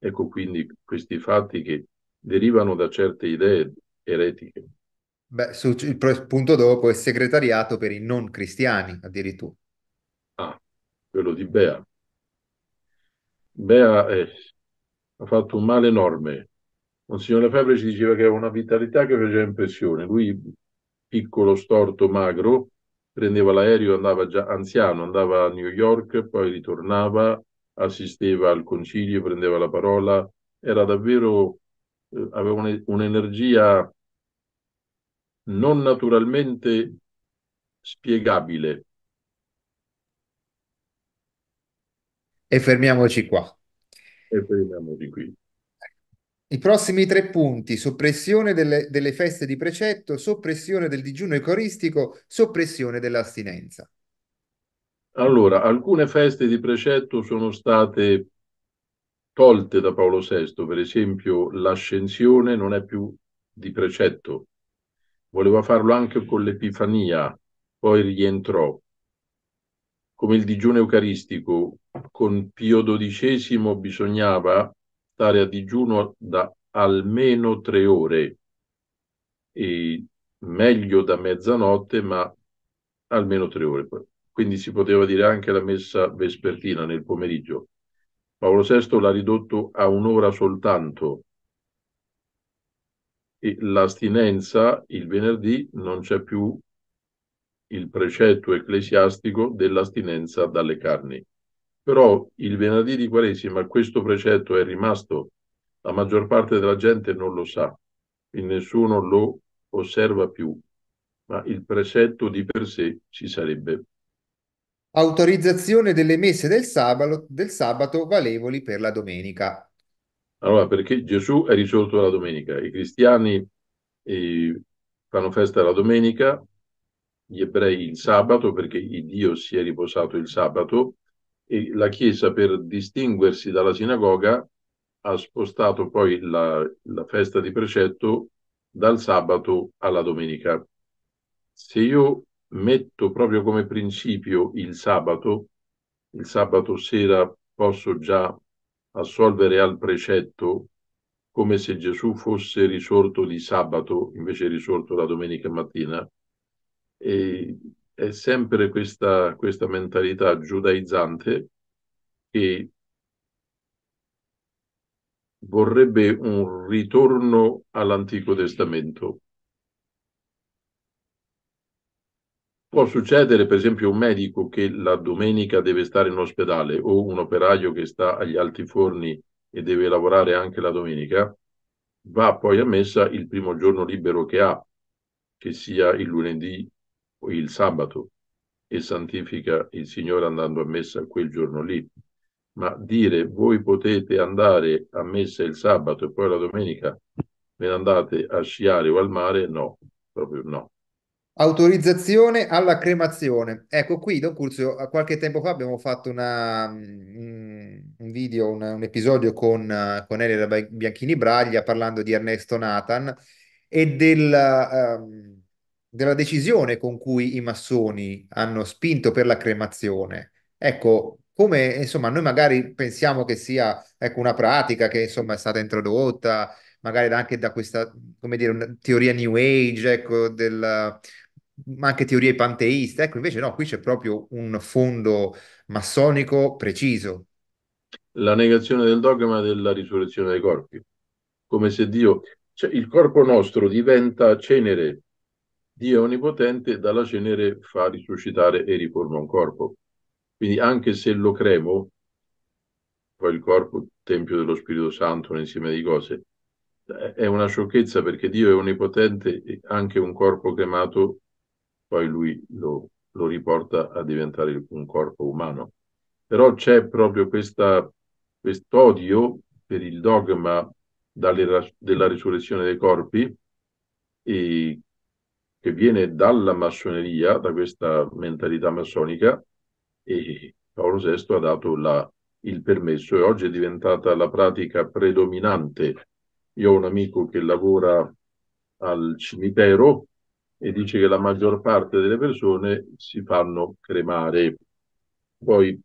Ecco quindi questi fatti che derivano da certe idee eretiche. Beh, su, il punto dopo è segretariato per i non cristiani, addirittura. Ah, quello di Bea. Bea è, eh, ha fatto un male enorme. Monsignore Febre ci diceva che aveva una vitalità che faceva impressione. Lui piccolo, storto, magro, prendeva l'aereo, andava già anziano, andava a New York, poi ritornava, assisteva al concilio, prendeva la parola, era davvero, eh, aveva un'energia non naturalmente spiegabile. E fermiamoci qua. E fermiamoci qui. I prossimi tre punti, soppressione delle, delle feste di precetto, soppressione del digiuno eucaristico, soppressione dell'astinenza. Allora, alcune feste di precetto sono state tolte da Paolo VI, per esempio l'ascensione non è più di precetto, voleva farlo anche con l'Epifania, poi rientrò, come il digiuno eucaristico, con Pio XII bisognava stare a digiuno da almeno tre ore, e meglio da mezzanotte, ma almeno tre ore. Quindi si poteva dire anche la messa vespertina nel pomeriggio. Paolo VI l'ha ridotto a un'ora soltanto. E l'astinenza il venerdì non c'è più il precetto ecclesiastico dell'astinenza dalle carni. Però il venerdì di Quaresima questo precetto è rimasto, la maggior parte della gente non lo sa, e nessuno lo osserva più, ma il precetto di per sé ci sarebbe. Autorizzazione delle messe del sabato, del sabato valevoli per la domenica. Allora, perché Gesù è risolto la domenica. I cristiani eh, fanno festa la domenica, gli ebrei il sabato, perché il Dio si è riposato il sabato, la Chiesa per distinguersi dalla sinagoga ha spostato poi la, la festa di precetto dal sabato alla domenica. Se io metto proprio come principio il sabato, il sabato sera posso già assolvere al precetto come se Gesù fosse risorto di sabato invece risorto la domenica mattina. E è sempre questa, questa mentalità giudaizzante che vorrebbe un ritorno all'Antico Testamento. Può succedere, per esempio, un medico che la domenica deve stare in ospedale o un operaio che sta agli alti forni e deve lavorare anche la domenica, va poi a messa il primo giorno libero che ha, che sia il lunedì il sabato e santifica il Signore andando a messa quel giorno lì. Ma dire voi potete andare a messa il sabato e poi la domenica ve ne andate a sciare o al mare, no, proprio no. Autorizzazione alla cremazione. Ecco qui, Don Curzio, qualche tempo fa abbiamo fatto una, mm, un video, un, un episodio con, con Elena Bianchini Braglia parlando di Ernesto Nathan e del... Uh, della decisione con cui i massoni hanno spinto per la cremazione. Ecco, come insomma, noi magari pensiamo che sia ecco, una pratica che insomma è stata introdotta magari anche da questa, come dire, teoria New Age, ecco, del, ma anche teorie panteiste. Ecco, invece no, qui c'è proprio un fondo massonico preciso. La negazione del dogma della risurrezione dei corpi, come se Dio, cioè il corpo nostro diventa cenere Dio è onnipotente, dalla cenere fa risuscitare e riforma un corpo. Quindi anche se lo cremo, poi il corpo, tempio dello Spirito Santo, un insieme di cose, è una sciocchezza perché Dio è onnipotente e anche un corpo cremato poi lui lo, lo riporta a diventare un corpo umano. Però c'è proprio questo odio per il dogma dalle, della risurrezione dei corpi e che viene dalla massoneria, da questa mentalità massonica, e Paolo VI ha dato la, il permesso e oggi è diventata la pratica predominante. Io ho un amico che lavora al cimitero e dice che la maggior parte delle persone si fanno cremare, poi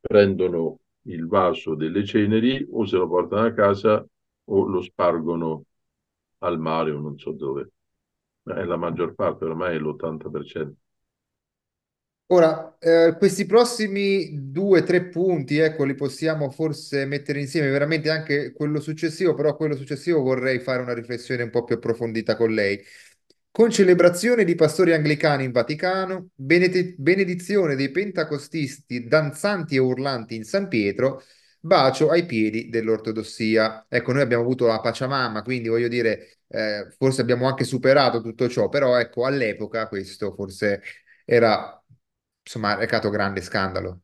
prendono il vaso delle ceneri o se lo portano a casa o lo spargono al mare o non so dove. È eh, la maggior parte, ormai è l'80%. Ora, eh, questi prossimi due o tre punti, ecco, li possiamo forse mettere insieme, veramente anche quello successivo, però quello successivo vorrei fare una riflessione un po' più approfondita con lei. Con celebrazione di pastori anglicani in Vaticano, benedizione dei pentacostisti danzanti e urlanti in San Pietro, bacio ai piedi dell'ortodossia. Ecco, noi abbiamo avuto la Pachamama, quindi voglio dire, eh, forse abbiamo anche superato tutto ciò, però ecco, all'epoca questo forse era, insomma, recato grande scandalo.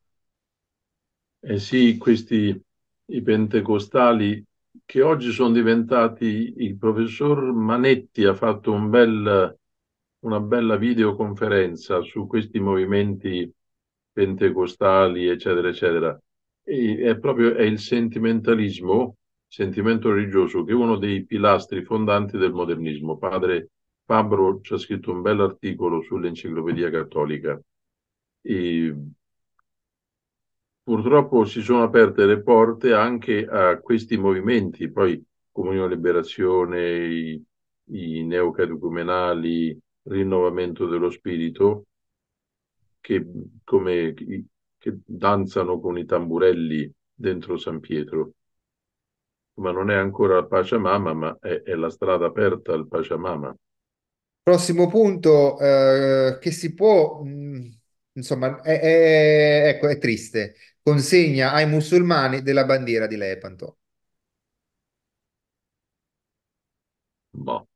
Eh sì, questi i pentecostali che oggi sono diventati, il professor Manetti ha fatto un bel, una bella videoconferenza su questi movimenti pentecostali, eccetera, eccetera è proprio è il sentimentalismo, sentimento religioso, che è uno dei pilastri fondanti del modernismo. Padre Fabro ci ha scritto un bel articolo sull'enciclopedia cattolica. E purtroppo si sono aperte le porte anche a questi movimenti, poi Comunione Liberazione, i, i neocatecumenali, rinnovamento dello spirito, che come che danzano con i tamburelli dentro San Pietro. Ma non è ancora il Pachamama, ma è, è la strada aperta al Pachamama. Prossimo punto eh, che si può, mh, mm, insomma, è, è, ecco, è triste. Consegna ai musulmani della bandiera di Lepanto. Boh.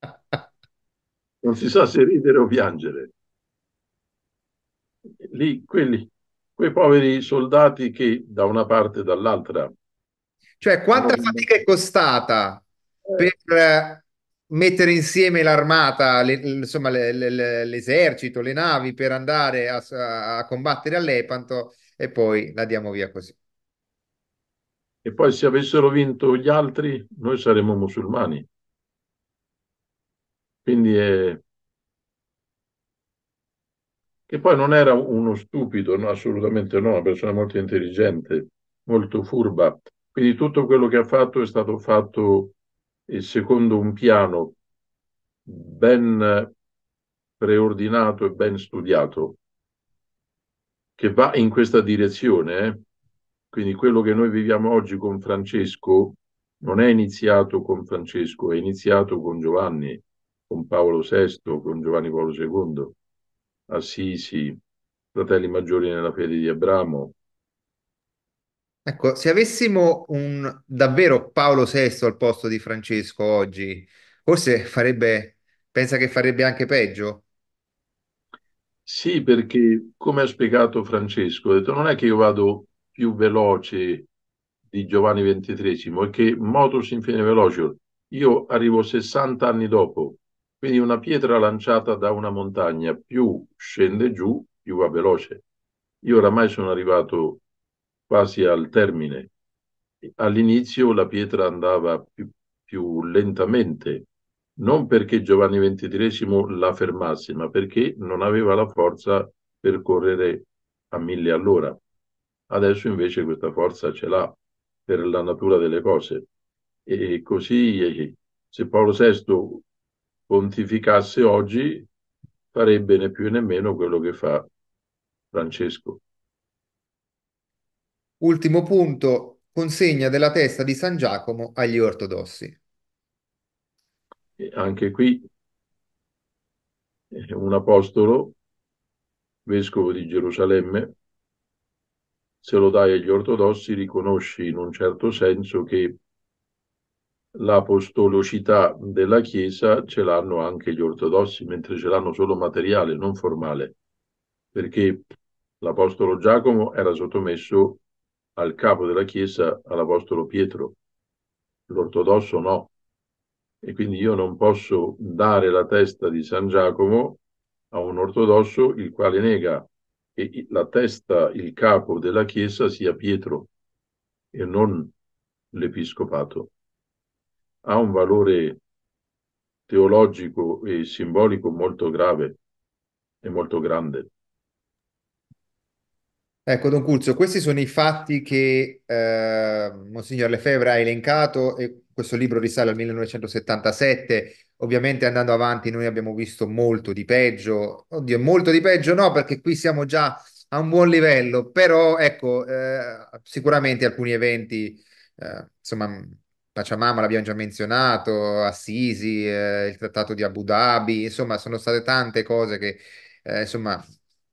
(laughs) Non si sa se ridere o piangere lì quelli, quei poveri soldati che da una parte e dall'altra. Cioè, quanta hanno... fatica è costata eh. per eh, mettere insieme l'armata, le, insomma, le, le, l'esercito, le navi per andare a, a combattere all'Epanto e poi la diamo via così. E poi se avessero vinto gli altri, noi saremmo musulmani. Quindi è, che poi non era uno stupido, no, assolutamente no, una persona molto intelligente, molto furba. Quindi tutto quello che ha fatto è stato fatto eh, secondo un piano ben preordinato e ben studiato, che va in questa direzione. Eh. Quindi quello che noi viviamo oggi con Francesco non è iniziato con Francesco, è iniziato con Giovanni, con Paolo VI, con Giovanni Paolo II. Assisi, ah, fratelli maggiori nella fede di Abramo. Ecco, se avessimo un davvero Paolo VI al posto di Francesco oggi, forse farebbe, pensa che farebbe anche peggio? Sì, perché come ha spiegato Francesco, ha detto, non è che io vado più veloce di Giovanni XXIII, è che motus in fine velocior, io arrivo 60 anni dopo, quindi una pietra lanciata da una montagna più scende giù, più va veloce. Io oramai sono arrivato quasi al termine. All'inizio la pietra andava più, più lentamente, non perché Giovanni XXIII la fermasse, ma perché non aveva la forza per correre a mille all'ora. Adesso invece questa forza ce l'ha per la natura delle cose. E così eh, se Paolo VI pontificasse oggi farebbe né più né meno quello che fa Francesco. Ultimo punto, consegna della testa di San Giacomo agli ortodossi. E anche qui eh, un apostolo, vescovo di Gerusalemme, se lo dai agli ortodossi riconosci in un certo senso che l'apostolicità della Chiesa ce l'hanno anche gli ortodossi, mentre ce l'hanno solo materiale, non formale, perché l'apostolo Giacomo era sottomesso al capo della Chiesa, all'apostolo Pietro, l'ortodosso no. E quindi io non posso dare la testa di San Giacomo a un ortodosso il quale nega che la testa, il capo della Chiesa sia Pietro e non l'episcopato ha un valore teologico e simbolico molto grave e molto grande. Ecco, Don Curzio, questi sono i fatti che eh, Monsignor Lefebvre ha elencato e questo libro risale al 1977. Ovviamente andando avanti noi abbiamo visto molto di peggio. Oddio, molto di peggio no, perché qui siamo già a un buon livello, però ecco, eh, sicuramente alcuni eventi eh, insomma, Pachamama l'abbiamo già menzionato, Assisi, eh, il trattato di Abu Dhabi, insomma, sono state tante cose che eh, insomma,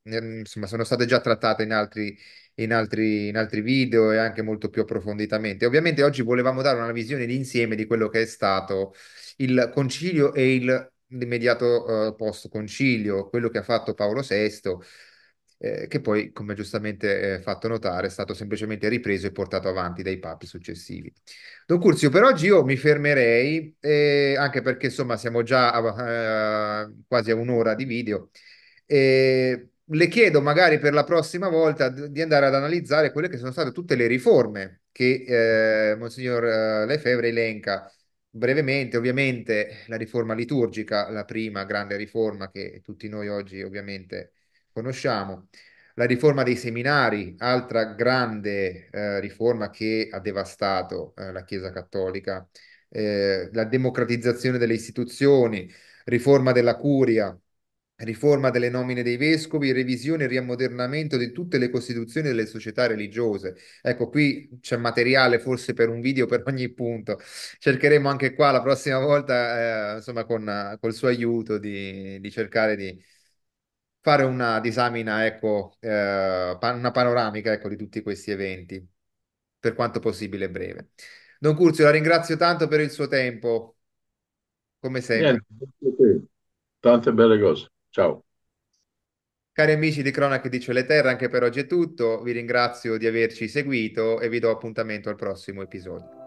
ehm, insomma, sono state già trattate in altri, in altri, in altri video e anche molto più approfonditamente. Ovviamente oggi volevamo dare una visione d'insieme di quello che è stato il concilio e l'immediato eh, post concilio, quello che ha fatto Paolo VI eh, che poi, come giustamente eh, fatto notare, è stato semplicemente ripreso e portato avanti dai papi successivi. Don Curzio, per oggi io mi fermerei, eh, anche perché insomma siamo già a, eh, quasi a un'ora di video. le chiedo magari per la prossima volta di andare ad analizzare quelle che sono state tutte le riforme che eh, Monsignor eh, Lefebvre elenca brevemente, ovviamente, la riforma liturgica, la prima grande riforma che tutti noi oggi ovviamente conosciamo. La riforma dei seminari, altra grande eh, riforma che ha devastato eh, la Chiesa Cattolica, eh, la democratizzazione delle istituzioni, riforma della curia, riforma delle nomine dei vescovi, revisione e riammodernamento di tutte le costituzioni delle società religiose. Ecco, qui c'è materiale forse per un video per ogni punto. Cercheremo anche qua la prossima volta, eh, insomma, con, col suo aiuto di, di cercare di, fare una disamina, ecco, eh, una panoramica, ecco, di tutti questi eventi, per quanto possibile breve. Don Curzio, la ringrazio tanto per il suo tempo, come sempre. Niente, tante belle cose. Ciao. Cari amici di Cronache di Cielo e Terra, anche per oggi è tutto. Vi ringrazio di averci seguito e vi do appuntamento al prossimo episodio.